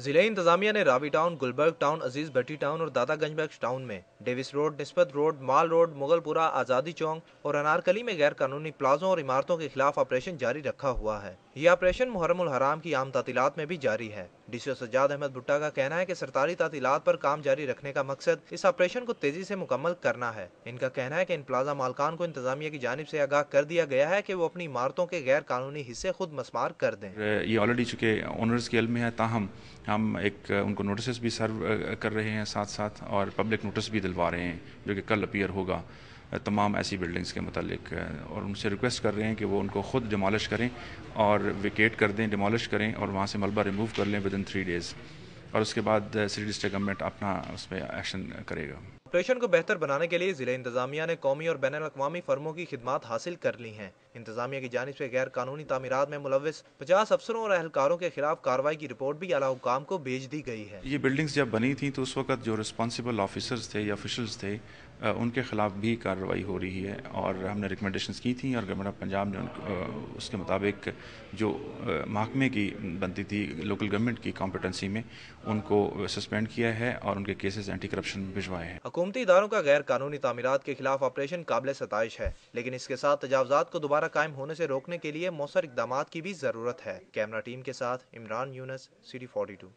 जिले इंतजामिया ने Ravi town Gulberg town Aziz Bhatti town और दादागंज टाउन में Davis road Nisbat road mall road Mughalpura Azadi Chowk और अनारकली में गैर कानूनी प्लाजों और इमारतों के खिलाफ ऑपरेशन जारी रखा हुआ है ये ऑपरेशन मुहरमुल हराम की आम तातीलत में भी जारी है डीसी सज्जाद अहमद भुट्टा का कहना है की सरकारी तातीलत पर काम जारी रखने का मकसद इस ऑपरेशन को तेजी से मुकम्मल करना है इनका कहना है की इन प्लाजा मालकान को इंतजामिया की जानब ऐसी आगाह कर दिया गया है की वो अपनी इमारतों के गैर कानूनी हिस्से खुद मसमार कर दें ये ऑलरेडी ऑनर्स के में है ताहम हम एक उनको नोटिस भी सर्व कर रहे हैं साथ साथ और पब्लिक नोटिस भी दिलवा रहे हैं जो कि कल अपीयर होगा तमाम ऐसी बिल्डिंग्स के मतलब और उनसे रिक्वेस्ट कर रहे हैं कि वो उनको ख़ुद डिमोलिश करें और विकेट कर दें डिमोलिश करें और वहाँ से मलबा रिमूव कर लें विद इन थ्री डेज़ और उसके बाद सिटी डिस्ट्रिक्ट गवर्नमेंट अपना उस पर एक्शन करेगा स्टेशन को बेहतर बनाने के लिए जिला इंतजामिया ने कौमी और बैन अवी फर्मों की खिदमत हासिल कर ली हैं इंतजामिया की जानब से गैर कानूनी तमीर में मुलविस पचास अफसरों और अहलकारों के खिलाफ कार्रवाई की रिपोर्ट भी अला हुकाम को भेज दी गई है ये बिल्डिंग्स जब बनी थी तो उस वक्त जो रिस्पॉन्सिबल ऑफिसर्स थे या अफिशल्स थे उनके खिलाफ भी कार्रवाई हो रही है और हमने रिकमेंडेशन की थी और गवर्नमेंट ऑफ पंजाब ने उसके मुताबिक जो महकमे की बनती थी लोकल गवर्नमेंट की कॉम्पिटेंसी में उनको सस्पेंड किया है और उनके केसेस एंटी करप्शन भिजवाए हैं हुकूमती इदारों का गैर कानूनी तमीरत के खिलाफ ऑपरेशन काबिल सतश है लेकिन इसके साथ तजावजात को दोबारा कायम होने से रोकने के लिए मौसर इकदाम की भी जरूरत है कैमरा टीम के साथ Imran Younis city forty to